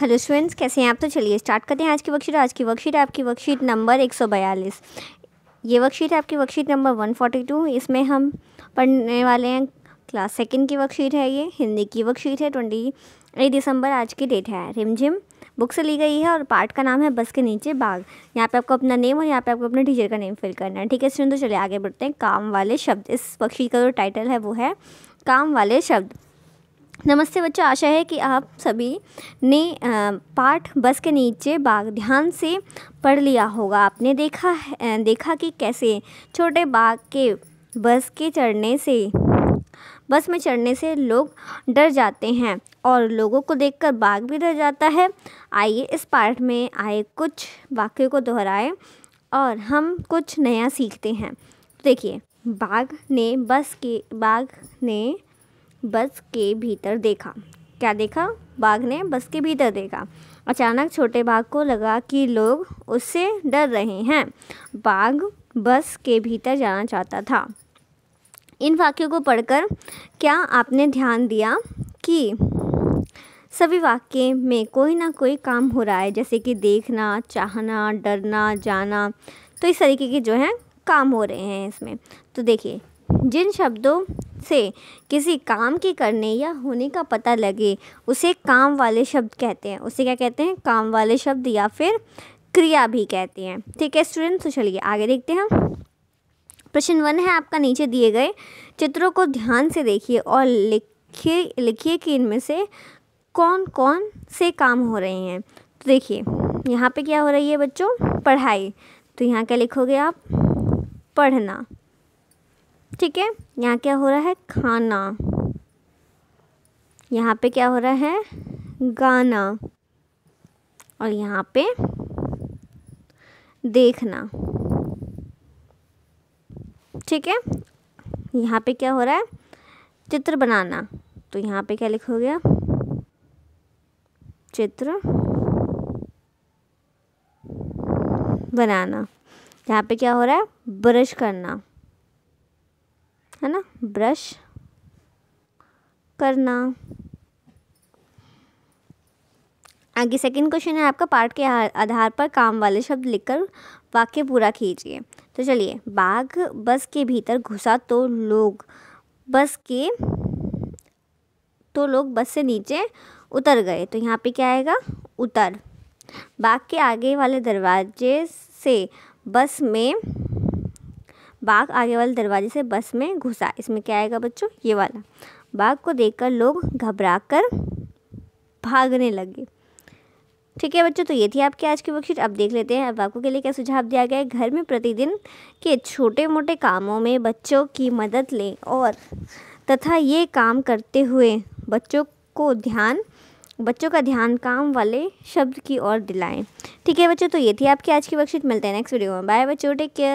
hello students कैसे हैं आप तो चलिए स्टार्ट करते हैं आज की वर्कशीट आज की वर्कशीट आपकी वर्कशीट नंबर एक सौ बयालीस ये वर्कशीट है आपकी worksheet number one forty two इसमें हम पढ़ने वाले हैं क्लास सेकंड की वर्कशीट है ये हिंदी की वर्कशीट है ट्वेंटी एट दिसंबर आज की डेट है रिमझिम बुक से ली गई है और पार्ट का नाम है बस के नीचे बाग यहाँ पे आपको अपना नेम और यहाँ पे आपको अपने टीचर का नेम फिल करना है ठीक है स्टूडेंट तो चलिए आगे बढ़ते हैं काम वाले शब्द इस वर्कशीट का जो टाइटल है वो है काम वाले शब्द नमस्ते बच्चों आशा है कि आप सभी ने पाठ बस के नीचे बाघ ध्यान से पढ़ लिया होगा आपने देखा है देखा कि कैसे छोटे बाघ के बस के चढ़ने से बस में चढ़ने से लोग डर जाते हैं और लोगों को देखकर बाघ भी डर जाता है आइए इस पाठ में आए कुछ वाक्यों को दोहराएं और हम कुछ नया सीखते हैं देखिए बाघ ने बस के बाघ ने बस के भीतर देखा क्या देखा बाघ ने बस के भीतर देखा अचानक छोटे बाघ को लगा कि लोग उससे डर रहे हैं बाघ बस के भीतर जाना चाहता था इन वाक्यों को पढ़कर क्या आपने ध्यान दिया कि सभी वाक्य में कोई ना कोई काम हो रहा है जैसे कि देखना चाहना डरना जाना तो इस तरीके के जो हैं काम हो रहे हैं इसमें तो देखिए जिन शब्दों से किसी काम के करने या होने का पता लगे उसे काम वाले शब्द कहते हैं उसे क्या कहते हैं काम वाले शब्द या फिर क्रिया भी कहते हैं ठीक है स्टूडेंट तो चलिए आगे देखते हैं प्रश्न वन है आपका नीचे दिए गए चित्रों को ध्यान से देखिए और लिखिए लिखिए कि इनमें से कौन कौन से काम हो रहे हैं तो देखिए यहाँ पे क्या हो रही है बच्चों पढ़ाई तो यहाँ क्या लिखोगे आप पढ़ना ठीक है यहाँ क्या हो रहा है खाना यहाँ पे क्या हो रहा है गाना और यहाँ पे देखना ठीक है यहाँ पे क्या हो रहा है चित्र बनाना तो यहाँ पे क्या लिखा गया चित्र बनाना यहाँ पे क्या हो रहा है ब्रश करना है ना ब्रश करना आगे सेकंड क्वेश्चन है आपका पार्ट के आधार पर काम वाले शब्द लिखकर वाक्य पूरा कीजिए तो चलिए बाघ बस के भीतर घुसा तो लोग बस के तो लोग बस से नीचे उतर गए तो यहाँ पे क्या आएगा उतर बाघ के आगे वाले दरवाजे से बस में बाघ आगे वाले दरवाजे से बस में घुसा इसमें क्या आएगा बच्चों ये वाला बाघ को देखकर लोग घबरा कर भागने लगे ठीक है बच्चों तो ये थी आपकी आज की वर्कशीट अब देख लेते हैं अब आपको के लिए क्या सुझाव दिया गया है घर में प्रतिदिन के छोटे मोटे कामों में बच्चों की मदद लें और तथा ये काम करते हुए बच्चों को ध्यान बच्चों का ध्यान काम वाले शब्द की ओर दिलाएं ठीक है बच्चों तो ये थी आपकी आज की वर्कशीट मिलते हैं नेक्स्ट वीडियो में बाय बच्चों टेक केयर